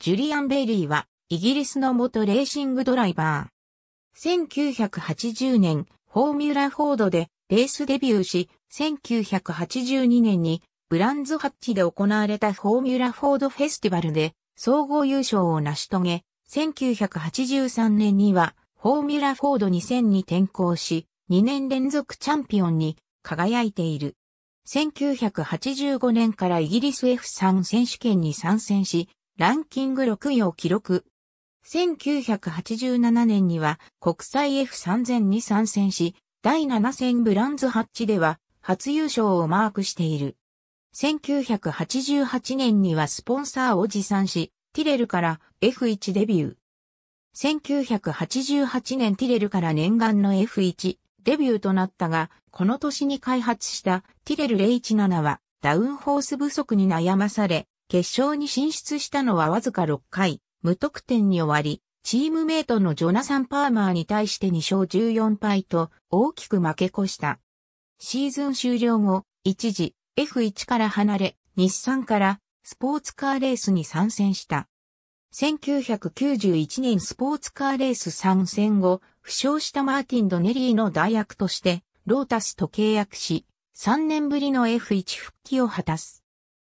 ジュリアン・ベイリーは、イギリスの元レーシングドライバー。1980年、フォーミュラフォードでレースデビューし、1982年にブランズハッチで行われたフォーミュラフォードフェスティバルで総合優勝を成し遂げ、1983年にはフォーミュラフォード2000に転向し、2年連続チャンピオンに輝いている。1985年からイギリス F3 選手権に参戦し、ランキング6位を記録。1987年には国際 F3000 に参戦し、第7戦ブランズハッチでは初優勝をマークしている。1988年にはスポンサーを持参し、ティレルから F1 デビュー。1988年ティレルから念願の F1 デビューとなったが、この年に開発したティレル h 7はダウンホース不足に悩まされ、決勝に進出したのはわずか6回、無得点に終わり、チームメイトのジョナサン・パーマーに対して2勝14敗と大きく負け越した。シーズン終了後、一時 F1 から離れ、日産からスポーツカーレースに参戦した。1991年スポーツカーレース参戦後、負傷したマーティン・ドネリーの代役として、ロータスと契約し、3年ぶりの F1 復帰を果たす。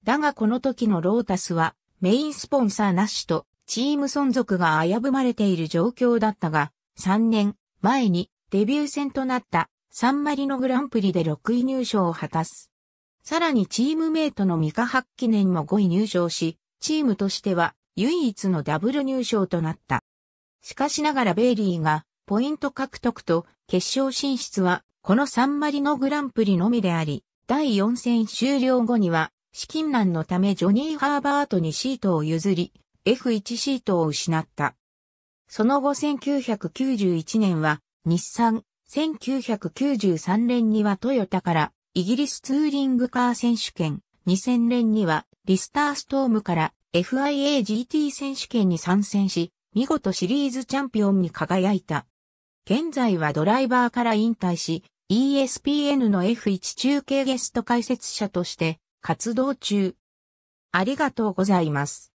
だがこの時のロータスはメインスポンサーなしとチーム存続が危ぶまれている状況だったが、3年前にデビュー戦となったサンマリノグランプリで6位入賞を果たす。さらにチームメイトのミカハッキネンも5位入賞し、チームとしては唯一のダブル入賞となった。しかしながらベイリーがポイント獲得と決勝進出はこのサンマリノグランプリのみであり、第4戦終了後には資金難のためジョニー・ハーバートにシートを譲り、F1 シートを失った。その後1991年は日産、1993年にはトヨタからイギリスツーリングカー選手権、2000年にはリスターストームから FIAGT 選手権に参戦し、見事シリーズチャンピオンに輝いた。現在はドライバーから引退し、ESPN の F1 中継ゲスト解説者として活動中。ありがとうございます。